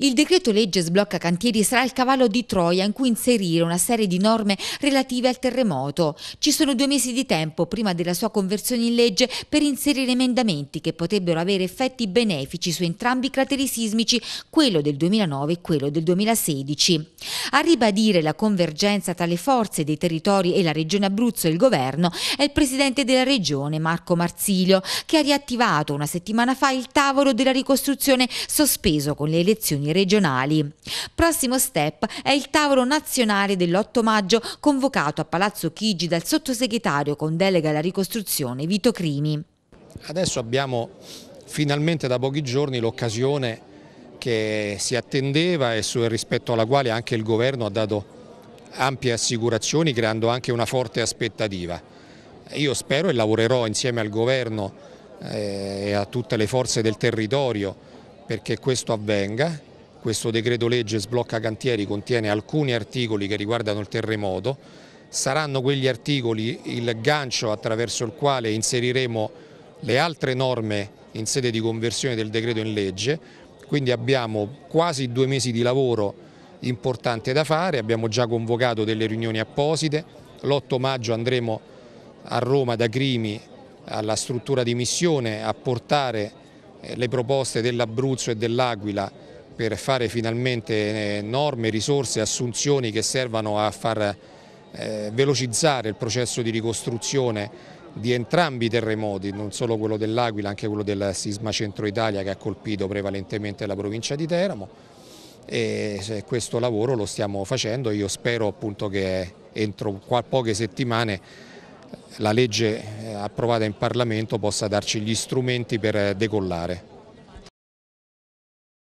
Il decreto legge sblocca cantieri sarà il cavallo di Troia in cui inserire una serie di norme relative al terremoto. Ci sono due mesi di tempo prima della sua conversione in legge per inserire emendamenti che potrebbero avere effetti benefici su entrambi i crateri sismici, quello del 2009 e quello del 2016. A ribadire la convergenza tra le forze dei territori e la regione Abruzzo e il governo è il presidente della regione Marco Marsilio che ha riattivato una settimana fa il tavolo della ricostruzione sospeso con le elezioni elezioni regionali. Prossimo step è il tavolo nazionale dell'8 maggio convocato a Palazzo Chigi dal sottosegretario con delega alla ricostruzione Vito Crimi. Adesso abbiamo finalmente da pochi giorni l'occasione che si attendeva e rispetto alla quale anche il governo ha dato ampie assicurazioni creando anche una forte aspettativa. Io spero e lavorerò insieme al governo eh, e a tutte le forze del territorio perché questo avvenga questo decreto legge sblocca cantieri contiene alcuni articoli che riguardano il terremoto, saranno quegli articoli il gancio attraverso il quale inseriremo le altre norme in sede di conversione del decreto in legge, quindi abbiamo quasi due mesi di lavoro importante da fare, abbiamo già convocato delle riunioni apposite, l'8 maggio andremo a Roma da Crimi alla struttura di missione a portare eh, le proposte dell'Abruzzo e dell'Aquila per fare finalmente eh, norme, risorse, assunzioni che servano a far eh, velocizzare il processo di ricostruzione di entrambi i terremoti, non solo quello dell'Aquila, anche quello del sisma centro Italia che ha colpito prevalentemente la provincia di Teramo e questo lavoro lo stiamo facendo, io spero appunto che entro poche settimane eh, la legge approvata in Parlamento possa darci gli strumenti per decollare.